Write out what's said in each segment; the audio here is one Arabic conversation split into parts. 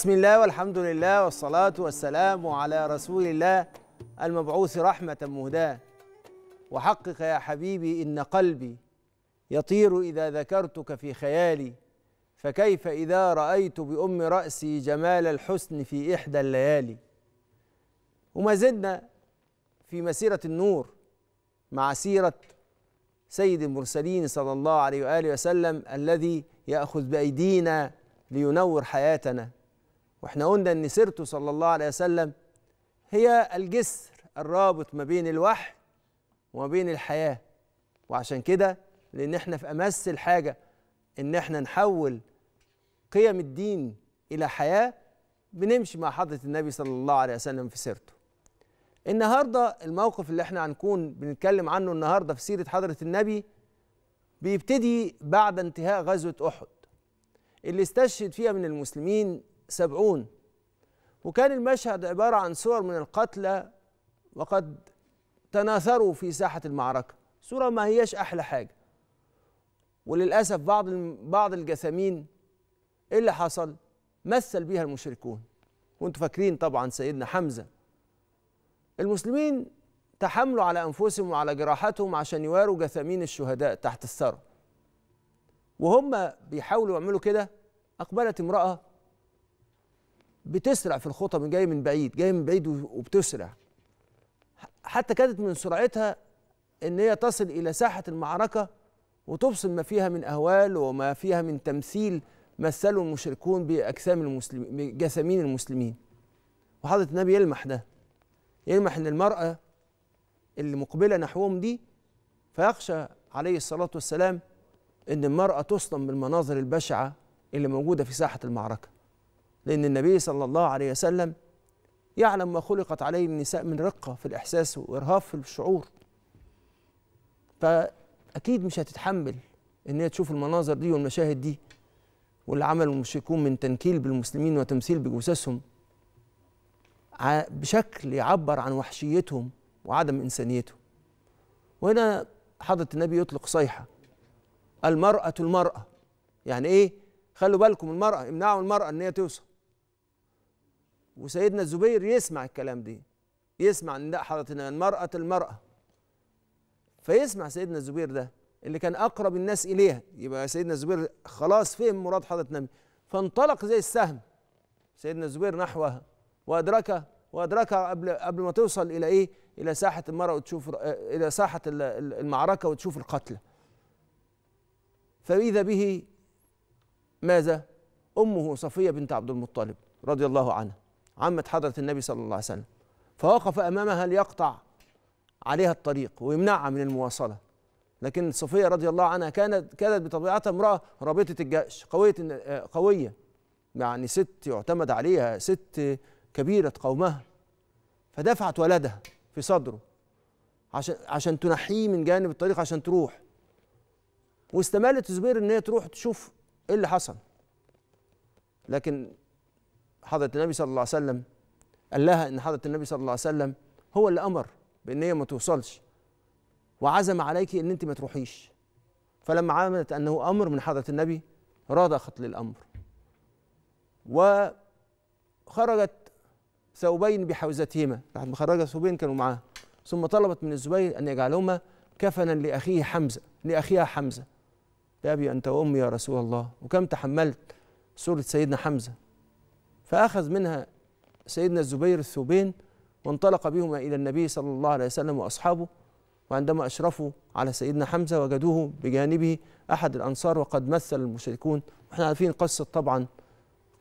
بسم الله والحمد لله والصلاة والسلام على رسول الله المبعوث رحمة مهداة وحقق يا حبيبي إن قلبي يطير إذا ذكرتك في خيالي فكيف إذا رأيت بأم رأسي جمال الحسن في إحدى الليالي وما زدنا في مسيرة النور مع سيرة سيد المرسلين صلى الله عليه وآله وسلم الذي يأخذ بأيدينا لينور حياتنا واحنا قلنا ان سيرته صلى الله عليه وسلم هي الجسر الرابط ما بين الوحي وما بين الحياه وعشان كده لان احنا في امس الحاجه ان احنا نحول قيم الدين الى حياه بنمشي مع حضره النبي صلى الله عليه وسلم في سيرته النهارده الموقف اللي احنا هنكون بنتكلم عنه النهارده في سيره حضره النبي بيبتدي بعد انتهاء غزوه احد اللي استشهد فيها من المسلمين سبعون وكان المشهد عبارة عن صور من القتلى وقد تناثروا في ساحة المعركة صورة ما هياش أحلى حاجة وللأسف بعض بعض الجثامين إيه اللي حصل؟ مثل بها المشركون وانتوا فاكرين طبعا سيدنا حمزة المسلمين تحاملوا على أنفسهم وعلى جراحاتهم عشان يواروا جثامين الشهداء تحت الثرى وهم بيحاولوا يعملوا كده أقبلت امرأة بتسرع في الخطب جاي من بعيد جاي من بعيد وبتسرع حتى كادت من سرعتها ان هي تصل الى ساحه المعركه وتفصل ما فيها من اهوال وما فيها من تمثيل مثله المشركون باجسام المسلمين بجسامين المسلمين وحضره النبي يلمح ده يلمح ان المراه اللي مقبله نحوهم دي فيخشى عليه الصلاه والسلام ان المراه تصدم بالمناظر البشعه اللي موجوده في ساحه المعركه لأن النبي صلى الله عليه وسلم يعلم ما خلقت عليه النساء من رقة في الإحساس وإرهاف في الشعور فأكيد مش هتتحمل إن هي تشوف المناظر دي والمشاهد دي واللي عمله المشركون من تنكيل بالمسلمين وتمثيل بجثثهم بشكل يعبر عن وحشيتهم وعدم إنسانيتهم وهنا حضرة النبي يطلق صيحة المرأة المرأة يعني إيه خلوا بالكم المرأة امنعوا المرأة إن هي توصل وسيدنا الزبير يسمع الكلام دي يسمع نداء حضرتنا المرأة المرأة فيسمع سيدنا الزبير ده اللي كان أقرب الناس إليها يبقى سيدنا الزبير خلاص فهم مراد حضرة النبي فانطلق زي السهم سيدنا الزبير نحوها وأدركها وأدركها قبل قبل ما توصل إلى إيه؟ إلى ساحة المرأة وتشوف إلى ساحة المعركة وتشوف القتلى فإذا به ماذا؟ أمه صفية بنت عبد المطلب رضي الله عنها عمة حضرة النبي صلى الله عليه وسلم فوقف أمامها ليقطع عليها الطريق ويمنعها من المواصلة لكن صفية رضي الله عنها كانت كانت بطبيعتها امرأة رابطة الجأش قوية آه، قوية يعني ست يعتمد عليها ست كبيرة قومها فدفعت ولدها في صدره عشان عشان تنحيه من جانب الطريق عشان تروح واستمالت زبير ان هي تروح تشوف ايه اللي حصل لكن حضرة النبي صلى الله عليه وسلم قال لها إن حضرة النبي صلى الله عليه وسلم هو اللي أمر بإن هي ما توصلش وعزم عليك إن أنت ما تروحيش فلما عملت أنه أمر من حضرة النبي رضخت للأمر وخرجت ثوبين بحوزتهما ما خرجت ثوبين كانوا معاها ثم طلبت من الزبير أن يجعلهما كفنا لأخيه حمزة لأخيها حمزة بأبي أنت وأمي يا رسول الله وكم تحملت سورة سيدنا حمزة فأخذ منها سيدنا الزبير الثوبين وانطلق بهما إلى النبي صلى الله عليه وسلم وأصحابه وعندما أشرفوا على سيدنا حمزة وجدوه بجانبه أحد الأنصار وقد مثل المشركون وإحنا عارفين قصة طبعا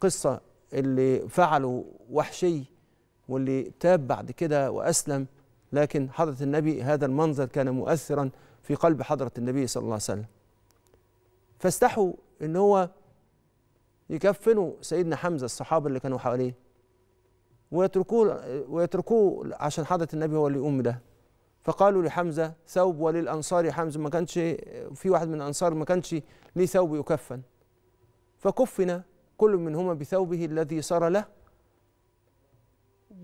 قصة اللي فعله وحشي واللي تاب بعد كده وأسلم لكن حضرة النبي هذا المنظر كان مؤثرا في قلب حضرة النبي صلى الله عليه وسلم فاستحوا إن هو يكفنوا سيدنا حمزه الصحابه اللي كانوا حواليه ويتركوه ويتركوه عشان حضره النبي هو اللي يقوم ده فقالوا لحمزه ثوب وللانصار حمزه ما كانش في واحد من الانصار ما كانش ليه ثوب يكفن فكفن كل منهما بثوبه الذي صار له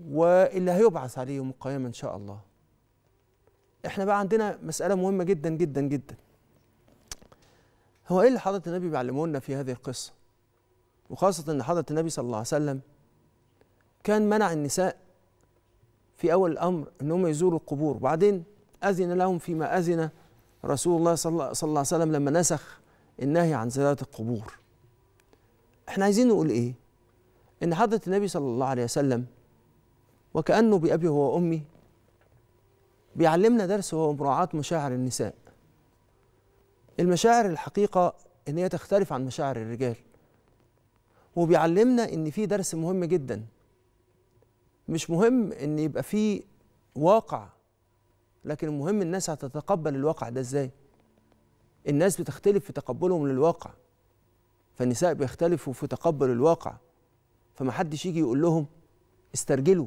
واللي هيبعث عليه يوم القيامه ان شاء الله احنا بقى عندنا مساله مهمه جدا جدا جدا هو ايه اللي حضره النبي بيعلمه لنا في هذه القصه وخاصة أن حضرة النبي صلى الله عليه وسلم كان منع النساء في أول الأمر أن هم يزوروا القبور وبعدين أذن لهم فيما أذن رسول الله صلى الله عليه وسلم لما نسخ النهي عن زيارة القبور احنا عايزين نقول ايه ان حضرة النبي صلى الله عليه وسلم وكأنه بأبي هو أمي بيعلمنا درس هو مراعاة مشاعر النساء المشاعر الحقيقة ان هي تختلف عن مشاعر الرجال وبيعلمنا ان في درس مهم جدا مش مهم ان يبقى في واقع لكن المهم الناس هتتقبل الواقع ده ازاي الناس بتختلف في تقبلهم للواقع فالنساء بيختلفوا في تقبل الواقع فما حدش يجي يقول لهم استرجلوا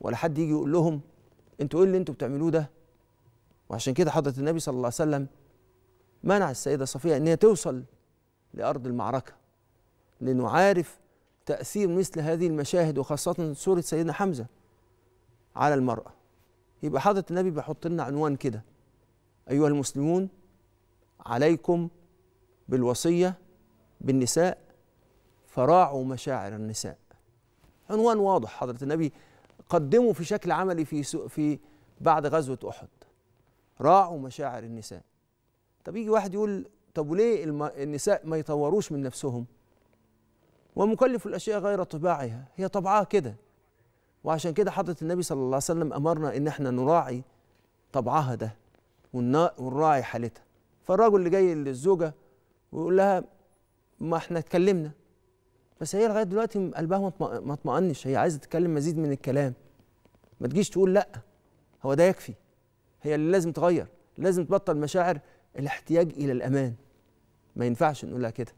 ولا حد يجي يقول لهم انتوا ايه اللي انتوا بتعملوه ده وعشان كده حضرة النبي صلى الله عليه وسلم منع السيدة صفية ان هي توصل لأرض المعركة عارف تأثير مثل هذه المشاهد وخاصة سورة سيدنا حمزة على المرأة يبقى حضرة النبي بيحط لنا عنوان كده أيها المسلمون عليكم بالوصية بالنساء فراعوا مشاعر النساء عنوان واضح حضرة النبي قدمه في شكل عملي في في بعد غزوة أحد راعوا مشاعر النساء طب يجي واحد يقول طب وليه النساء ما يطوروش من نفسهم ومكلف الأشياء غير طباعها هي طبعها كده وعشان كده حضرة النبي صلى الله عليه وسلم أمرنا إن احنا نراعي طبعها ده ونراعي حالتها فالراجل اللي جاي للزوجة ويقول لها ما احنا اتكلمنا بس هي لغاية دلوقتي قلبها ما اطمأنش هي عايزة تتكلم مزيد من الكلام ما تجيش تقول لأ هو ده يكفي هي اللي لازم تغير لازم تبطل مشاعر الاحتياج إلى الأمان ما ينفعش نقولها كده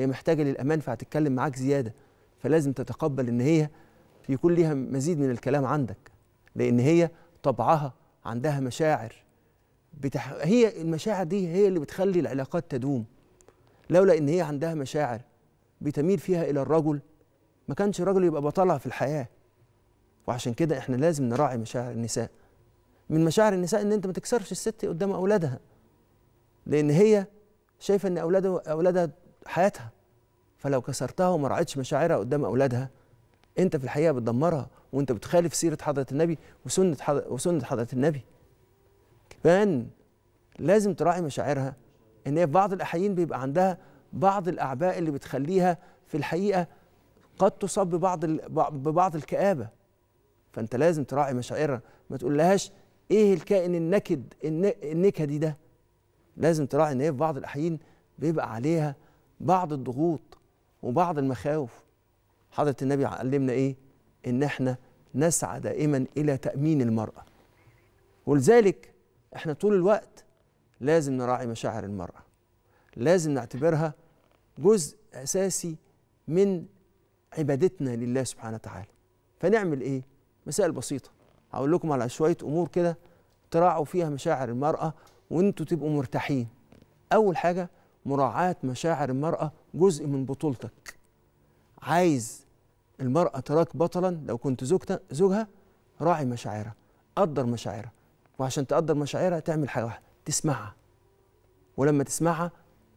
هي محتاجه للامان فهتتكلم معاك زياده فلازم تتقبل ان هي يكون ليها مزيد من الكلام عندك لان هي طبعها عندها مشاعر بتح... هي المشاعر دي هي اللي بتخلي العلاقات تدوم لولا ان هي عندها مشاعر بتميل فيها الى الرجل ما كانش الرجل يبقى بطلها في الحياه وعشان كده احنا لازم نراعي مشاعر النساء من مشاعر النساء ان انت ما تكسرش الست قدام اولادها لان هي شايفه ان اولادها اولادها حياتها فلو كسرتها وما راعتش مشاعرها قدام اولادها انت في الحقيقه بتدمرها وانت بتخالف سيره حضره النبي وسنه حضرة وسنه حضره النبي كمان لازم تراعي مشاعرها ان هي في بعض الاحيان بيبقى عندها بعض الاعباء اللي بتخليها في الحقيقه قد تصاب ببعض ببعض الكآبه فانت لازم تراعي مشاعرها ما تقول لهاش ايه الكائن النكد النكدي ده لازم تراعي ان هي في بعض الاحيان بيبقى عليها بعض الضغوط وبعض المخاوف حضرة النبي علمنا إيه؟ إن إحنا نسعى دائما إلى تأمين المرأة ولذلك إحنا طول الوقت لازم نراعي مشاعر المرأة لازم نعتبرها جزء أساسي من عبادتنا لله سبحانه وتعالى فنعمل إيه؟ مسائل بسيطة هقول لكم على شوية أمور كده تراعوا فيها مشاعر المرأة وانتوا تبقوا مرتاحين أول حاجة مراعاة مشاعر المرأة جزء من بطولتك عايز المرأة تراك بطلا لو كنت زوجتها زوجها راعي مشاعرها قدر مشاعرها وعشان تقدر مشاعرها تعمل حاجة واحدة تسمعها ولما تسمعها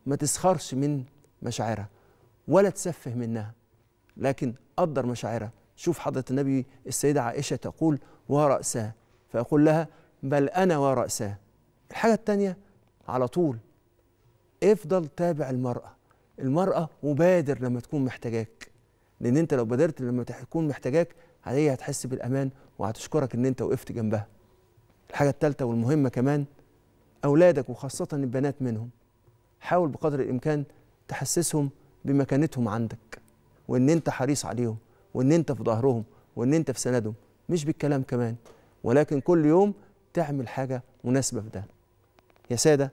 ما تسخرش من مشاعرها ولا تسفه منها لكن قدر مشاعرها شوف حضرة النبي السيدة عائشة تقول ورأسها فأقول لها بل أنا ورأسها الحاجة الثانية على طول افضل تابع المرأة المرأة مبادر لما تكون محتاجاك لأن أنت لو بادرت لما تكون محتاجاك هي هتحس بالأمان وهتشكرك إن أنت وقفت جنبها الحاجة الثالثة والمهمة كمان أولادك وخاصة البنات منهم حاول بقدر الإمكان تحسسهم بمكانتهم عندك وإن أنت حريص عليهم وإن أنت في ظهرهم وإن أنت في سندهم مش بالكلام كمان ولكن كل يوم تعمل حاجة مناسبة في ده يا سادة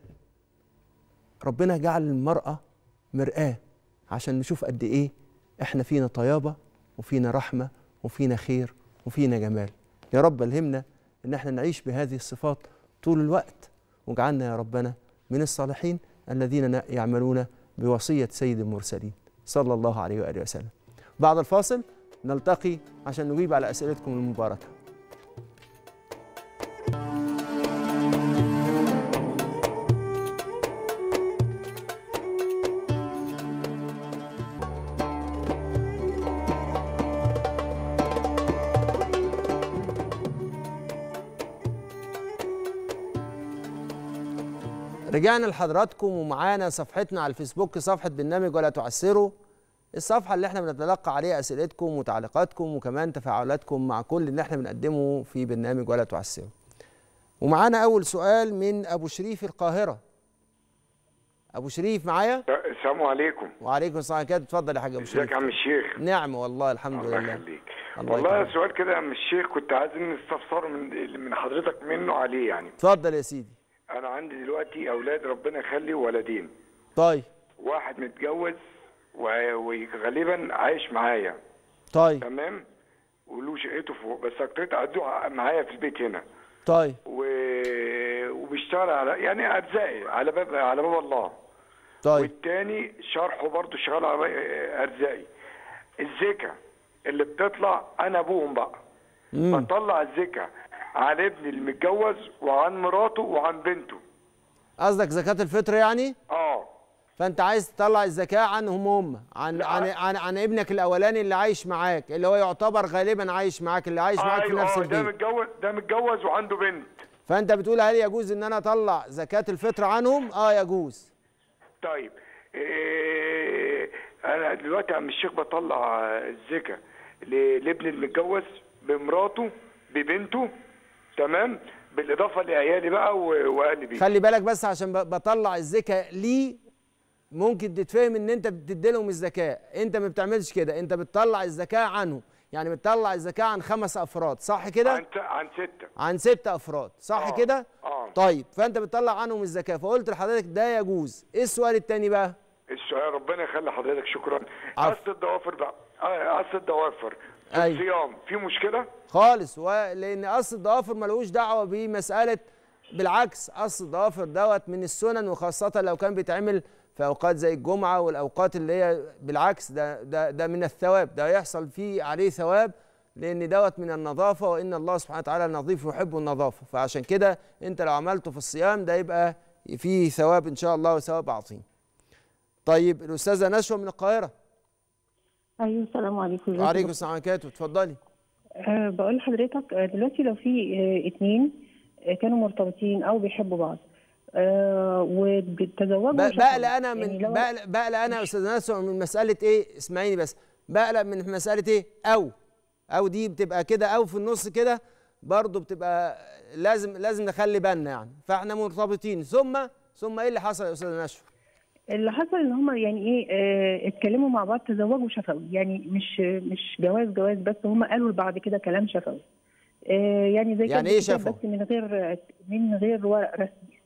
ربنا جعل المرأة مرآة عشان نشوف قد إيه إحنا فينا طيابة وفينا رحمة وفينا خير وفينا جمال يا رب ألهمنا إن إحنا نعيش بهذه الصفات طول الوقت واجعلنا يا ربنا من الصالحين الذين يعملون بوصية سيد المرسلين صلى الله عليه وآله وسلم بعد الفاصل نلتقي عشان نجيب على أسئلتكم المباركة رجعنا لحضراتكم ومعانا صفحتنا على الفيسبوك صفحه برنامج ولا تعسروا الصفحه اللي احنا بنتلقى عليها اسئلتكم وتعليقاتكم وكمان تفاعلاتكم مع كل اللي احنا بنقدمه في برنامج ولا تعسروا ومعانا اول سؤال من ابو شريف القاهره ابو شريف معايا السلام عليكم وعليكم السلام عليكم اتفضل يا حاج ابو شريف ازيك يا عم الشيخ نعم والله الحمد لله الله يخليك والله سؤال كده يا عم الشيخ كنت عايز نستفسر من من حضرتك منه عليه يعني اتفضل يا سيدي انا عندي دلوقتي اولاد ربنا يخلي ولدين طيب واحد متجوز وغالبا عايش معايا طيب تمام وله شقته فوق بس اكتريت قعدوا معايا في البيت هنا طيب و... وبيشتغل على يعني ارزاقي على باب على باب الله طيب والتاني شرحه برضه شغال على ارزاقي الزكا اللي بتطلع انا ابوهم بقى مم. بطلع الزكا عن ابني المتجوز وعن مراته وعن بنته قصدك زكاة الفطر يعني؟ اه فانت عايز تطلع الزكاة عنهم هم عن عن, عن عن ابنك الاولاني اللي عايش معاك اللي هو يعتبر غالبا عايش معاك اللي عايش معاك في أيوة، نفس آه، البيت ده متجوز ده متجوز وعنده بنت فانت بتقول هل يجوز ان انا اطلع زكاة الفطر عنهم؟ اه يجوز طيب إيه انا دلوقتي عم الشيخ بطلع الزكاة لابن المتجوز بمراته ببنته تمام بالاضافه لعيالي بقى واهلي بيه خلي بالك بس عشان بطلع الزكاه ليه ممكن تتفهم ان انت بتدي لهم الزكاه انت ما بتعملش كده انت بتطلع الزكاه عنه يعني بتطلع الزكاه عن خمس افراد صح كده عن عن سته عن سته افراد صح آه. كده آه. طيب فانت بتطلع عنهم الزكاه فقلت لحضرتك ده يجوز ايه السؤال الثاني بقى السؤال ربنا يخلي حضرتك شكرا اصل الضوافر بقى آه، اصل الضوافر أيوة. الصيام في مشكله خالص ولان قص الضوافر ملوش دعوه بمساله بالعكس قص الضوافر دوت من السنن وخاصه لو كان بيتعمل في اوقات زي الجمعه والاوقات اللي هي بالعكس ده ده ده من الثواب ده يحصل فيه عليه ثواب لان دوت من النظافه وان الله سبحانه وتعالى نظيف يحب النظافه فعشان كده انت لو عملته في الصيام ده يبقى فيه ثواب ان شاء الله وثواب عظيم. طيب الاستاذه نشوى من القاهره ايوه السلام عليكم وعليكم السلام وبركاته اتفضلي أه بقول لحضرتك أه، دلوقتي لو في اثنين أه، أه، كانوا مرتبطين او بيحبوا بعض أه وتزوجوا بقلق إيه، انا من يعني بقلق, انا يا استاذ ناصر من مساله ايه اسمعيني بس بقلق من مساله ايه او او دي بتبقى كده او في النص كده برضو بتبقى لازم لازم نخلي بالنا يعني فاحنا مرتبطين ثم ثم ايه اللي حصل يا استاذ نشوى اللي حصل ان هم يعني ايه آه، اتكلموا مع بعض تزوجوا شفوي يعني مش مش جواز جواز بس هم قالوا لبعض كده كلام شفوي آه، يعني زي يعني ايه شفوي بس من غير من غير ورق رسمي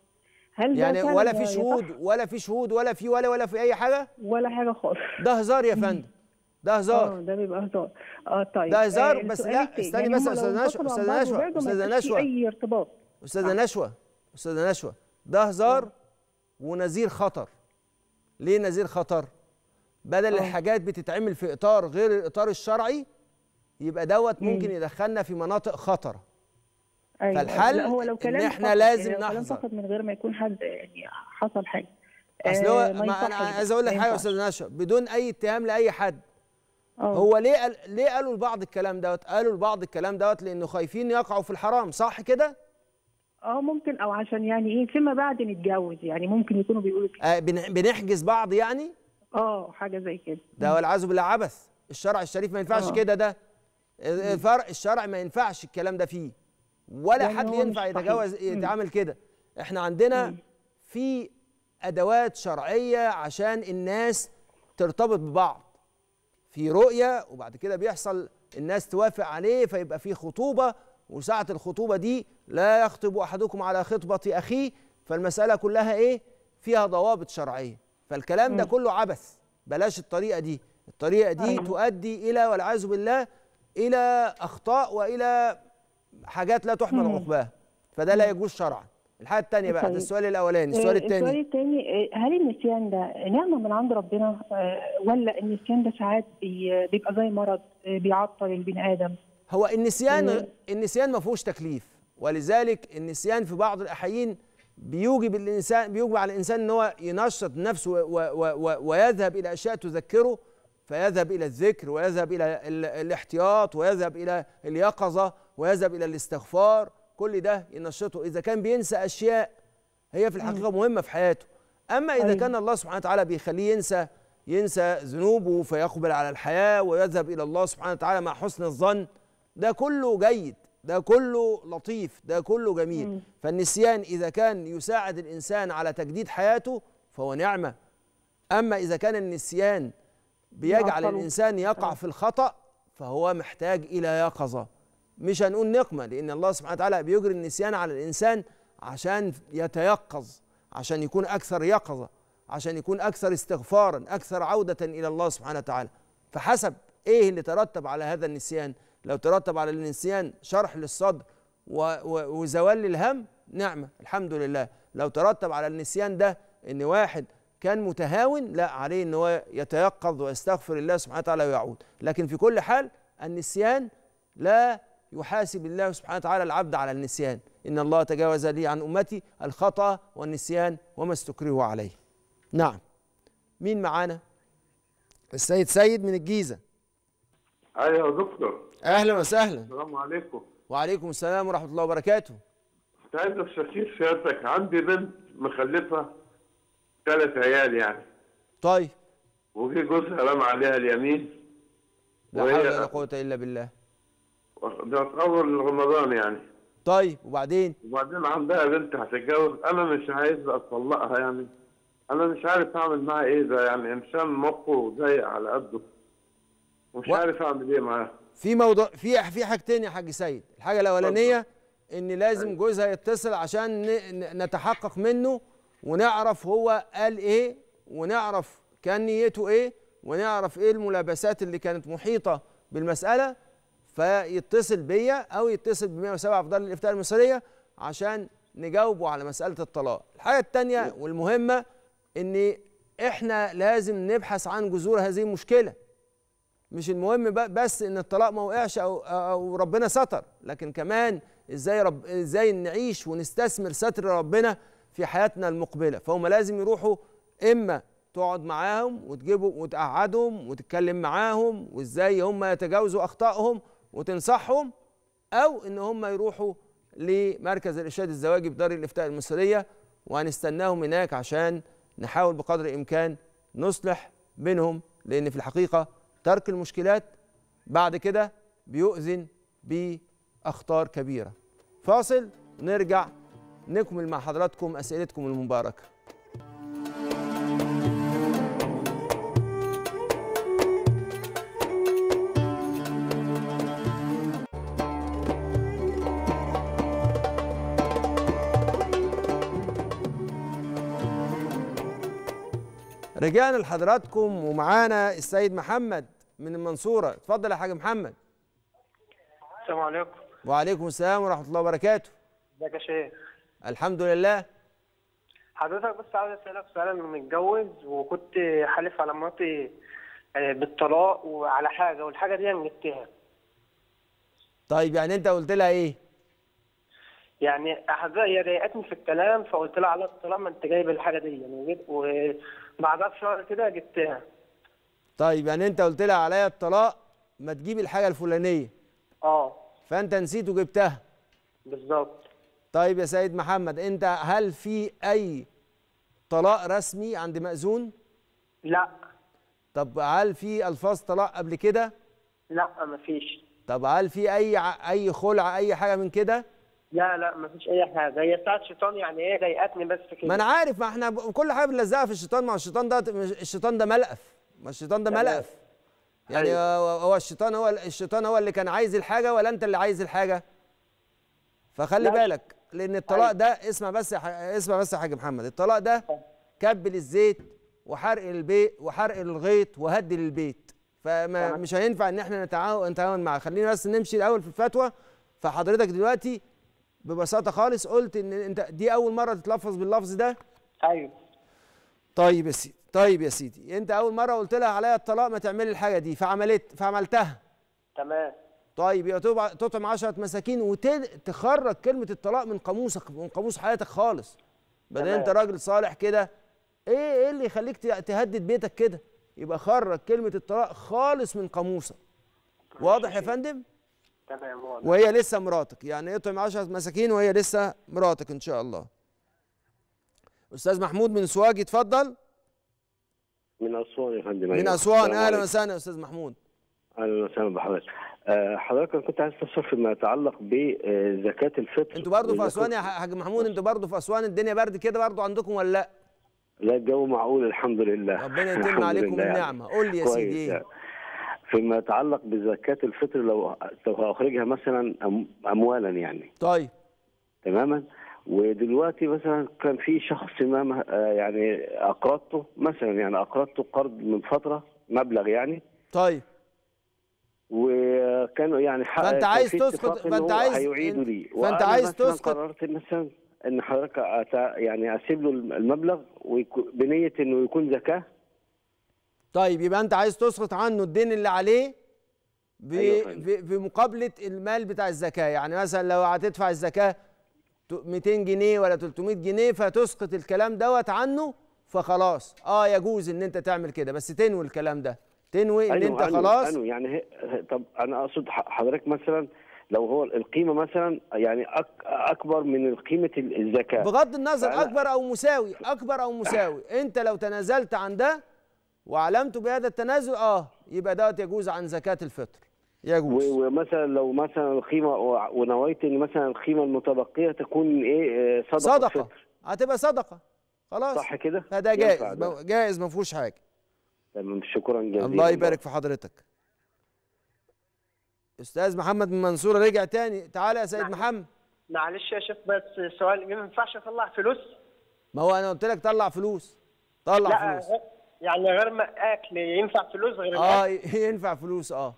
هل يعني ولا في شهود ولا في شهود ولا في ولا ولا في اي حاجه ولا حاجه خالص ده هزار يا فندم ده هزار اه ده بيبقى هزار اه طيب ده آه، هزار آه بس لا استني يعني بس يعني استنى نشوى استنى نشوى استنى نشوى اي ارتباط استاذه نشوى استاذه نشوى ده هزار ونذير خطر ليه نذير خطر بدل أوه. الحاجات بتتعمل في اطار غير الاطار الشرعي يبقى دوت ممكن مم. يدخلنا في مناطق خطر أيوة. فالحل لا هو لو كلام ان احنا فقط. لازم يعني نحذر فقط من غير ما يكون حد يعني حصل حاجه اصل هو آه ما انا عايز اقول لك حاجه يا استاذ نشا بدون اي اتهام لاي حد أوه. هو ليه قال ليه قالوا لبعض الكلام دوت قالوا لبعض الكلام دوت لانه خايفين يقعوا في الحرام صح كده اه ممكن او عشان يعني ايه فيما بعد نتجوز يعني ممكن يكونوا بيقولوا كده آه بنحجز بعض يعني اه حاجه زي كده ده والعياذ بالله عبث الشرع الشريف ما ينفعش اه. كده ده آه، آه، فرق الشرع ما ينفعش الكلام ده فيه ولا يعني حد ينفع يتجاوز يتعامل كده احنا عندنا مم. في ادوات شرعيه عشان الناس ترتبط ببعض في رؤيه وبعد كده بيحصل الناس توافق عليه فيبقى في خطوبه وساعة الخطوبة دي لا يخطب أحدكم على خطبة أخيه فالمسألة كلها إيه؟ فيها ضوابط شرعية فالكلام ده كله عبث بلاش الطريقة دي الطريقة دي أيوة. تؤدي إلى والعياذ بالله إلى أخطاء وإلى حاجات لا تحمل عقباها فده لا يجوز شرعا الحاجه الثانيه بقى ده طيب. السؤال الاولاني السؤال آه، الثاني السؤال الثاني آه، هل النسيان ده نعمه من عند ربنا آه، ولا النسيان ده ساعات بيبقى زي مرض بيعطل البني ادم هو النسيان النسيان ما فيهوش تكليف ولذلك النسيان في بعض الاحيان بيوجب الانسان بيوجب على الانسان ان هو ينشط نفسه و و و ويذهب الى اشياء تذكره فيذهب الى الذكر ويذهب الى الاحتياط ويذهب الى اليقظه ويذهب الى الاستغفار كل ده ينشطه اذا كان بينسى اشياء هي في الحقيقه مهمه في حياته اما اذا طيب. كان الله سبحانه وتعالى بيخليه ينسى ينسى ذنوبه فيقبل على الحياه ويذهب الى الله سبحانه وتعالى مع حسن الظن ده كله جيد ده كله لطيف ده كله جميل مم. فالنسيان إذا كان يساعد الإنسان على تجديد حياته فهو نعمة أما إذا كان النسيان بيجعل الإنسان يقع آه. في الخطأ فهو محتاج إلى يقظة مش هنقول نقمة لأن الله سبحانه وتعالى بيجري النسيان على الإنسان عشان يتيقظ عشان يكون أكثر يقظة عشان يكون أكثر استغفارا أكثر عودة إلى الله سبحانه وتعالى فحسب إيه اللي ترتب على هذا النسيان لو ترتب على النسيان شرح للصدر وزوال للهم نعمة الحمد لله لو ترتب على النسيان ده إن واحد كان متهاون لا عليه إن هو يتيقظ ويستغفر الله سبحانه وتعالى ويعود لكن في كل حال النسيان لا يحاسب الله سبحانه وتعالى العبد على النسيان إن الله تجاوز لي عن أمتي الخطأ والنسيان وما استكرهوا عليه نعم مين معانا السيد سيد من الجيزة ايوه يا دكتور اهلا وسهلا السلام عليكم وعليكم السلام ورحمه الله وبركاته كنت عايز استشير سيادتك عندي بنت مخلفه ثلاث عيال يعني طيب وفي جوزها رمى عليها اليمين لا حول ولا قوه الا بالله ده اول رمضان يعني طيب وبعدين وبعدين عندها بنت هتتجوز انا مش عايز اطلقها يعني انا مش عارف اعمل معاها ايه ده يعني انسان مخه ضيق على قده مش عارف اعمل ايه معاه في موضوع في في حاجتين يا حاج سيد الحاجه الاولانيه ان لازم أيوه. جوزها يتصل عشان نتحقق منه ونعرف هو قال ايه ونعرف كان نيته ايه ونعرف ايه الملابسات اللي كانت محيطه بالمساله فيتصل بيا او يتصل ب 107 دار الافتاء المصريه عشان نجاوبه على مساله الطلاق الحاجه الثانيه أيوه. والمهمه ان احنا لازم نبحث عن جذور هذه المشكله مش المهم بس ان الطلاق ما وقعش او او ربنا ستر لكن كمان ازاي رب ازاي نعيش ونستثمر ستر ربنا في حياتنا المقبله فهم لازم يروحوا اما تقعد معاهم وتجيبوا وتقعدهم وتتكلم معاهم وازاي هم يتجاوزوا اخطائهم وتنصحهم او ان هم يروحوا لمركز الارشاد الزواجي بدار الافتاء المصريه وهنستناهم هناك عشان نحاول بقدر الامكان نصلح بينهم لان في الحقيقه ترك المشكلات بعد كده بيؤذن بأخطار كبيرة فاصل نرجع نكمل مع حضراتكم أسئلتكم المباركة رجعنا لحضراتكم ومعانا السيد محمد من المنصورة اتفضل يا حاج محمد السلام عليكم وعليكم السلام ورحمة الله وبركاته ازيك يا شيخ الحمد لله حضرتك بس عايز اسألك سؤال انا متجوز وكنت حالف على مراتي آه، بالطلاق وعلى حاجة والحاجة دي انا جبتها طيب يعني انت قلت لها ايه؟ يعني حضرتك هي ضايقتني في الكلام فقلت لها على الطلاق ما انت جايب الحاجة دي يعني بعدها بشهر كده جبتها طيب يعني انت قلت لها عليا الطلاق ما تجيب الحاجه الفلانيه اه فانت نسيت وجبتها بالظبط طيب يا سيد محمد انت هل في اي طلاق رسمي عند مأذون لا طب هل في الفاظ طلاق قبل كده لا مفيش طب هل في اي اي خلع اي حاجه من كده لا لا ما فيش اي حاجه هي بتاعت الشيطان يعني ايه ضايقتني بس كده ما انا عارف ما احنا كل حاجه بنلزقها في الشيطان ما الشيطان ده الشيطان ده ملقف ما الشيطان ده يعني ملقف إيه؟ يعني أيوة. هو الشيطان هو الشيطان هو اللي كان عايز الحاجه ولا انت اللي عايز الحاجه فخلي لا. بالك لان الطلاق أيوة. ده اسمع بس ح... اسمع بس يا حاج محمد الطلاق ده أه. كب للزيت وحرق البيت وحرق الغيط وهد للبيت فما مش هينفع ان احنا نتعاون نتعاون معاه خلينا بس نمشي الاول في الفتوى فحضرتك دلوقتي ببساطه خالص قلت ان انت دي اول مره تتلفظ باللفظ ده ايوه طيب يا سيدي طيب يا سيدي انت اول مره قلت لها عليا الطلاق ما تعملي الحاجه دي فعملت فعملتها تمام طيب يبقى تطعم 10 مساكين وتخرج كلمه الطلاق من قاموسك من قاموس حياتك خالص بدل انت راجل صالح كده ايه ايه اللي يخليك تهدد بيتك كده يبقى خرج كلمه الطلاق خالص من قاموسك واضح يا فندم تمام واضح وهي لسه مراتك يعني اطعم 10 مساكين وهي لسه مراتك ان شاء الله استاذ محمود من سواج اتفضل من اسوان يا فندم من أيوه. اسوان اهلا وسهلا يا استاذ محمود اهلا وسهلا بحضرتك آه، حضرتك كنت عايز تسال فيما يتعلق بزكاه الفطر انتوا برضه في اسوان يا حاج محمود انتوا برضه في اسوان الدنيا برد كده برضه عندكم ولا لا؟ لا الجو معقول الحمد لله ربنا يتم عليكم يعني. النعمه قول لي يا سيدي ايه فيما يتعلق بزكاة الفطر لو لو هخرجها مثلا أموالا يعني طيب تماما ودلوقتي مثلا كان في شخص ما آه، يعني أقرضته مثلا يعني أقرضته قرض من فترة مبلغ يعني طيب وكانوا يعني حقق فانت عايز تسقط فانت عايز هيعيدوا لي فانت عايز تسقط قررت مثلا ان حضرتك يعني اسيب له المبلغ بنيه انه يكون زكاه طيب يبقى انت عايز تسقط عنه الدين اللي عليه ب... أيوة بمقابله أيوة. المال بتاع الزكاه يعني مثلا لو هتدفع الزكاه 200 جنيه ولا 300 جنيه فتسقط الكلام دوت عنه فخلاص اه يجوز ان انت تعمل كده بس تنوي الكلام ده تنوي أيوة ان انت أيوة خلاص أيوة يعني طب انا اقصد حضرتك مثلا لو هو القيمه مثلا يعني أك اكبر من قيمه الزكاه بغض النظر اكبر او مساوي اكبر او مساوي انت لو تنازلت عن ده وعلمت بهذا التنازل اه يبقى دوت يجوز عن زكاه الفطر يجوز ومثلا لو مثلا القيمه ونويت ان مثلا القيمه المتبقيه تكون ايه آه، صدقه صدقه الفطر. هتبقى صدقه خلاص صح كده فده جائز جائز ما فيهوش حاجه تمام شكرا جزيلا الله يبارك في حضرتك استاذ محمد من منصوره رجع تاني تعالى يا سيد نعم. محمد معلش يا شيخ بس سؤال ما ينفعش اطلع فلوس ما هو انا قلت لك طلع فلوس طلع لا فلوس يعني غير اكل ينفع فلوس غير اه ينفع فلوس اه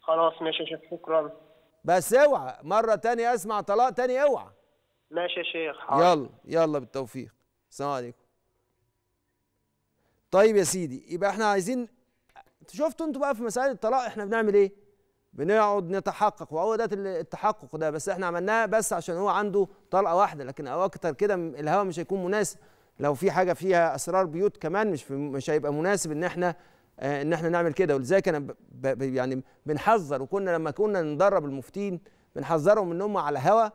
خلاص ماشي يا شيخ شكرا بس اوعى مره تانية اسمع طلاق تاني اوعى ماشي يا شيخ حاضر يلا يلا بالتوفيق السلام عليكم طيب يا سيدي يبقى احنا عايزين شفتوا انتوا بقى في مسائل الطلاق احنا بنعمل ايه بنقعد نتحقق وهو ده التحقق ده بس احنا عملناه بس عشان هو عنده طلقه واحده لكن او اكتر كده الهواء مش هيكون مناسب لو في حاجه فيها اسرار بيوت كمان مش مش هيبقى مناسب ان احنا آه، ان احنا نعمل كده ولذلك انا يعني بنحذر وكنا لما كنا ندرب المفتين بنحذرهم ان هم على هوا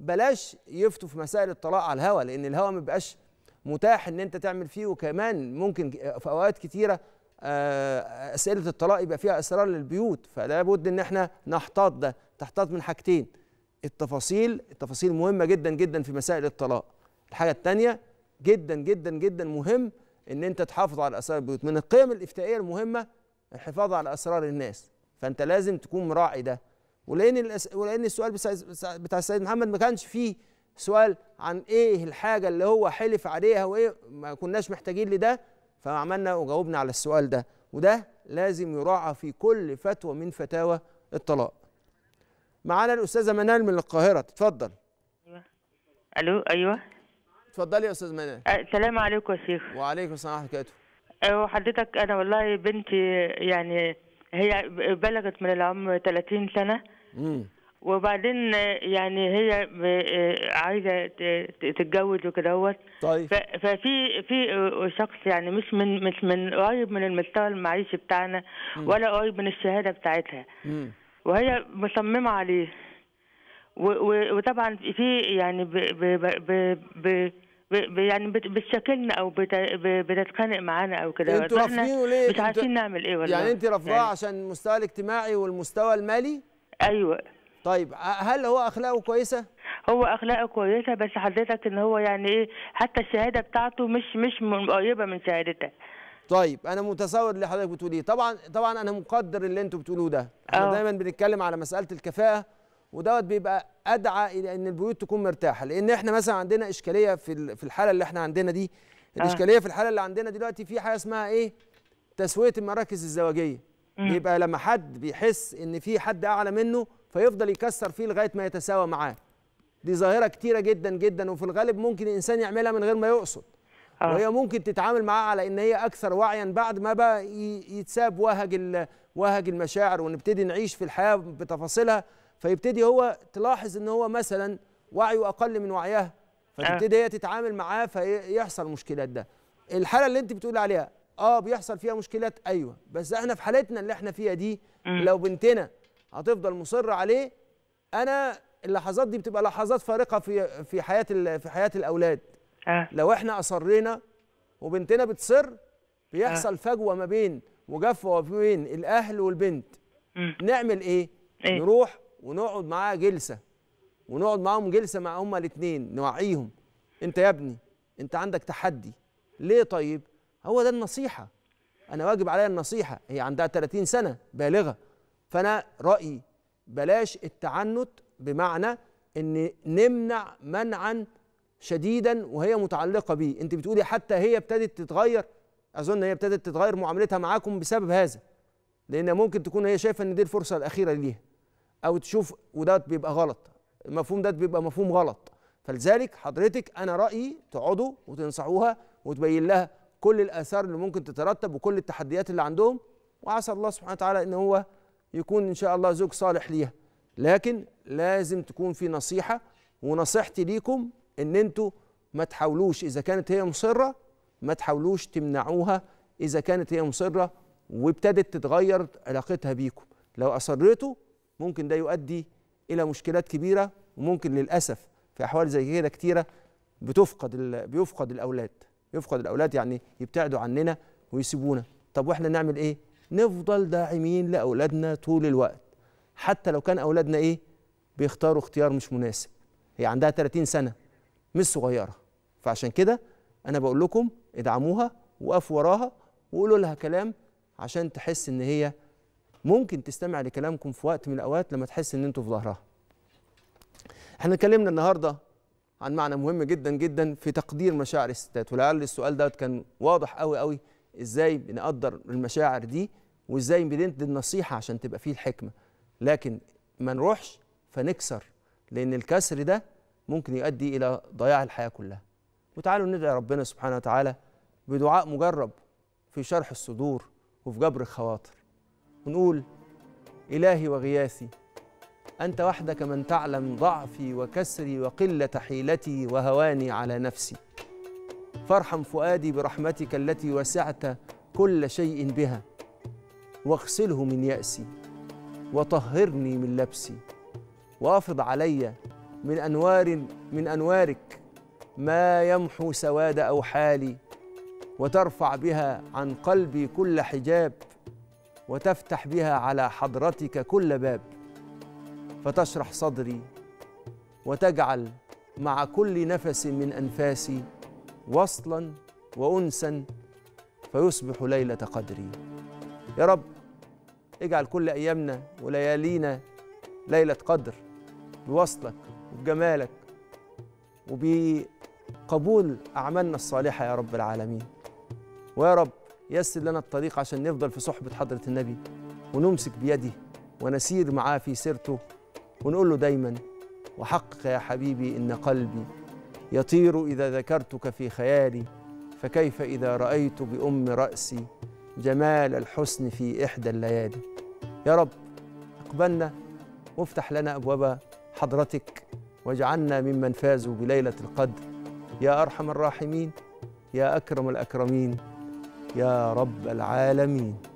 بلاش يفتوا في مسائل الطلاق على الهوا لان الهوا ما بيبقاش متاح ان انت تعمل فيه وكمان ممكن في اوقات كتيره آه، اسئله الطلاق يبقى فيها اسرار للبيوت فلا بد ان احنا نحتاط ده تحتاط من حاجتين التفاصيل التفاصيل مهمه جدا جدا في مسائل الطلاق الحاجه الثانيه جدا جدا جدا مهم ان انت تحافظ على اسرار البيوت من القيم الافتائيه المهمه الحفاظ على اسرار الناس فانت لازم تكون مراعي ده ولان الأس... ولان السؤال بتاع السيد محمد ما كانش فيه سؤال عن ايه الحاجه اللي هو حلف عليها وايه ما كناش محتاجين لده فعملنا وجاوبنا على السؤال ده وده لازم يراعى في كل فتوى من فتاوى الطلاق معانا الاستاذه منال من القاهره تفضل الو ايوه اتفضلي يا استاذ منال أه، السلام عليكم يا شيخ وعليكم السلام ورحمه الله أه، وحضرتك انا والله بنتي يعني هي بلغت من العمر 30 سنه امم وبعدين يعني هي أه، عايزه تتجوز وكده وكدهوت طيب ففي في شخص يعني مش من مش من قريب من المستوى المعيشي بتاعنا ولا قريب من الشهاده بتاعتها وهي مصممه عليه وطبعا في يعني ب ب ب ب يعني بتشكلنا او بتتخانق معانا او كده انتوا رافضين ليه مش عارفين نعمل ايه والله يعني انت رافضاه يعني. عشان المستوى الاجتماعي والمستوى المالي ايوه طيب هل هو اخلاقه كويسه هو اخلاقه كويسه بس حضرتك ان هو يعني ايه حتى الشهاده بتاعته مش مش قريبه من شهادتك طيب انا متصور اللي حضرتك بتقوليه طبعا طبعا انا مقدر اللي انتوا بتقولوه ده احنا آه. دايما بنتكلم على مساله الكفاءه ودوت بيبقى ادعى الى ان البيوت تكون مرتاحه لان احنا مثلا عندنا اشكاليه في في الحاله اللي احنا عندنا دي آه. الاشكاليه في الحاله اللي عندنا دلوقتي في حاجه اسمها ايه تسويه المراكز الزواجيه بيبقى لما حد بيحس ان في حد اعلى منه فيفضل يكسر فيه لغايه ما يتساوى معاه دي ظاهره كتيره جدا جدا وفي الغالب ممكن الانسان يعملها من غير ما يقصد آه. وهي ممكن تتعامل معاه على ان هي اكثر وعيا بعد ما بقى يتساب وهج وهج المشاعر ونبتدي نعيش في الحياه بتفاصيلها فيبتدي هو تلاحظ ان هو مثلا وعيه اقل من وعيها فتبتدي آه. هي تتعامل معاه فيحصل مشكلات ده الحاله اللي انت بتقول عليها اه بيحصل فيها مشكلات ايوه بس احنا في حالتنا اللي احنا فيها دي لو بنتنا هتفضل مصره عليه انا اللحظات دي بتبقى لحظات فارقه في في حياه في حياه الاولاد آه. لو احنا اصرينا وبنتنا بتصر بيحصل آه. فجوه ما بين وجفوه ما بين الاهل والبنت نعمل إيه؟, إيه؟ نروح ونقعد معاه جلسه ونقعد معاهم جلسه مع هما الاثنين نوعيهم انت يا ابني انت عندك تحدي ليه طيب هو ده النصيحه انا واجب عليا النصيحه هي عندها 30 سنه بالغه فانا رايي بلاش التعنت بمعنى ان نمنع منعا شديدا وهي متعلقه بيه انت بتقولي حتى هي ابتدت تتغير اظن هي ابتدت تتغير معاملتها معاكم بسبب هذا لان ممكن تكون هي شايفه ان دي الفرصه الاخيره ليها او تشوف وده بيبقى غلط المفهوم ده بيبقى مفهوم غلط فلذلك حضرتك انا رايي تقعدوا وتنصحوها وتبين لها كل الاثار اللي ممكن تترتب وكل التحديات اللي عندهم وعسى الله سبحانه وتعالى ان هو يكون ان شاء الله زوج صالح ليها لكن لازم تكون في نصيحه ونصيحتي ليكم ان انتوا ما تحاولوش اذا كانت هي مصره ما تحاولوش تمنعوها اذا كانت هي مصره وابتدت تتغير علاقتها بيكم لو اصرتوا ممكن ده يؤدي الى مشكلات كبيره وممكن للاسف في احوال زي كده كتيره بتفقد بيفقد الاولاد يفقد الاولاد يعني يبتعدوا عننا ويسيبونا طب واحنا نعمل ايه نفضل داعمين لاولادنا طول الوقت حتى لو كان اولادنا ايه بيختاروا اختيار مش مناسب هي عندها 30 سنه مش صغيره فعشان كده انا بقول لكم ادعموها وقفوا وراها وقولوا لها كلام عشان تحس ان هي ممكن تستمع لكلامكم في وقت من الاوقات لما تحس ان انتوا في ظهرها احنا اتكلمنا النهارده عن معنى مهم جدا جدا في تقدير مشاعر الستات ولعل السؤال ده كان واضح قوي قوي ازاي بنقدر المشاعر دي وازاي بندي النصيحه عشان تبقى فيه الحكمه لكن ما نروحش فنكسر لان الكسر ده ممكن يؤدي الى ضياع الحياه كلها وتعالوا ندعي ربنا سبحانه وتعالى بدعاء مجرب في شرح الصدور وفي جبر الخواطر ونقول إلهي وغياثي أنت وحدك من تعلم ضعفي وكسري وقلة حيلتي وهواني على نفسي فارحم فؤادي برحمتك التي وسعت كل شيء بها واغسله من يأسي وطهرني من لبسي وافض علي من أنوار من أنوارك ما يمحو سواد أوحالي وترفع بها عن قلبي كل حجاب وتفتح بها على حضرتك كل باب فتشرح صدري وتجعل مع كل نفس من انفاسي وصلا وانسا فيصبح ليله قدري يا رب اجعل كل ايامنا وليالينا ليله قدر بوصلك وبجمالك وبقبول اعمالنا الصالحه يا رب العالمين ويا رب يسر لنا الطريق عشان نفضل في صحبة حضرة النبي ونمسك بيده ونسير معاه في سيرته ونقول له دايما وحقك يا حبيبي إن قلبي يطير إذا ذكرتك في خيالي فكيف إذا رأيت بأم رأسي جمال الحسن في إحدى الليالي يا رب اقبلنا وافتح لنا أبواب حضرتك واجعلنا ممن فازوا بليلة القدر يا أرحم الراحمين يا أكرم الأكرمين يا رب العالمين